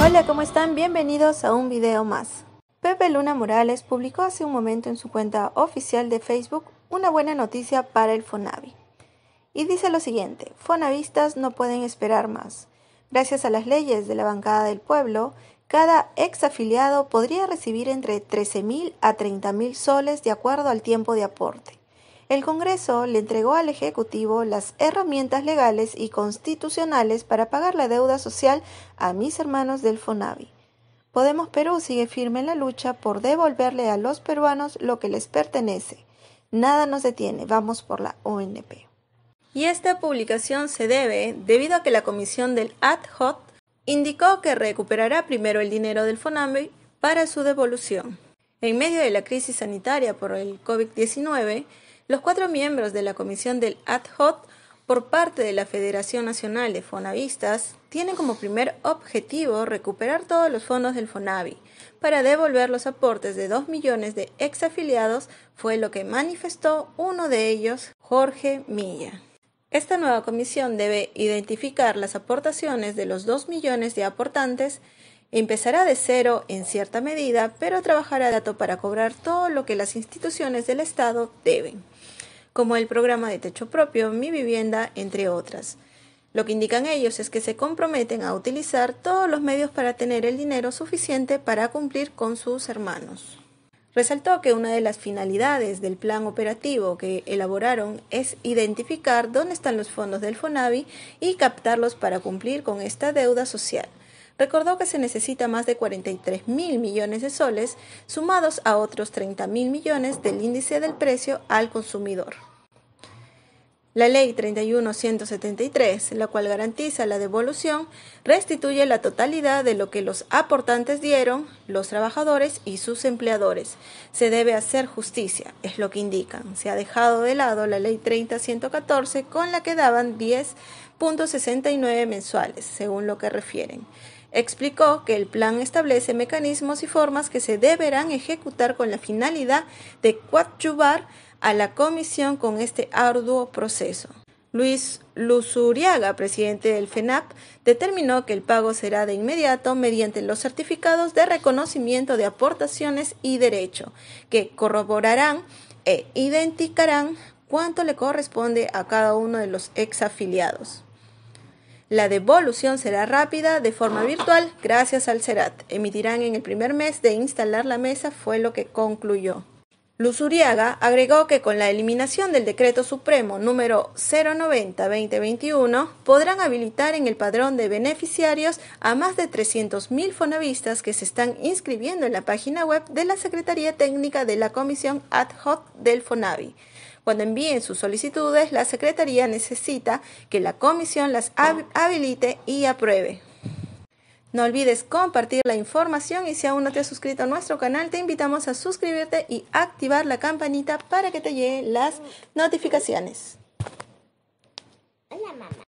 Hola, ¿cómo están? Bienvenidos a un video más. Pepe Luna Morales publicó hace un momento en su cuenta oficial de Facebook una buena noticia para el Fonavi. Y dice lo siguiente, Fonavistas no pueden esperar más. Gracias a las leyes de la bancada del pueblo, cada ex afiliado podría recibir entre 13.000 a 30.000 soles de acuerdo al tiempo de aporte el Congreso le entregó al Ejecutivo las herramientas legales y constitucionales para pagar la deuda social a mis hermanos del FONAVI. Podemos Perú sigue firme en la lucha por devolverle a los peruanos lo que les pertenece. Nada nos detiene, vamos por la ONP. Y esta publicación se debe debido a que la comisión del ad hoc indicó que recuperará primero el dinero del FONAVI para su devolución. En medio de la crisis sanitaria por el COVID-19, los cuatro miembros de la comisión del Ad hoc por parte de la Federación Nacional de Fonavistas tienen como primer objetivo recuperar todos los fondos del Fonavi para devolver los aportes de 2 millones de exafiliados fue lo que manifestó uno de ellos, Jorge Milla. Esta nueva comisión debe identificar las aportaciones de los 2 millones de aportantes Empezará de cero en cierta medida, pero trabajará dato para cobrar todo lo que las instituciones del Estado deben, como el programa de techo propio, mi vivienda, entre otras. Lo que indican ellos es que se comprometen a utilizar todos los medios para tener el dinero suficiente para cumplir con sus hermanos. Resaltó que una de las finalidades del plan operativo que elaboraron es identificar dónde están los fondos del FONAVI y captarlos para cumplir con esta deuda social recordó que se necesita más de 43 mil millones de soles, sumados a otros 30 mil millones del índice del precio al consumidor. La Ley 31173, la cual garantiza la devolución, restituye la totalidad de lo que los aportantes dieron, los trabajadores y sus empleadores. Se debe hacer justicia, es lo que indican. Se ha dejado de lado la Ley 30114 con la que daban 10.69 mensuales, según lo que refieren. Explicó que el plan establece mecanismos y formas que se deberán ejecutar con la finalidad de coadyuvar a la comisión con este arduo proceso. Luis Luzuriaga, presidente del FENAP, determinó que el pago será de inmediato mediante los certificados de reconocimiento de aportaciones y derecho, que corroborarán e identificarán cuánto le corresponde a cada uno de los exafiliados. La devolución será rápida de forma virtual gracias al CERAT. Emitirán en el primer mes de instalar la mesa, fue lo que concluyó. Luzuriaga agregó que con la eliminación del Decreto Supremo número 090-2021 podrán habilitar en el padrón de beneficiarios a más de 300.000 fonavistas que se están inscribiendo en la página web de la Secretaría Técnica de la Comisión Ad Hoc del Fonavi. Cuando envíen sus solicitudes, la Secretaría necesita que la Comisión las habilite y apruebe. No olvides compartir la información y si aún no te has suscrito a nuestro canal, te invitamos a suscribirte y activar la campanita para que te lleguen las notificaciones. Hola, mamá.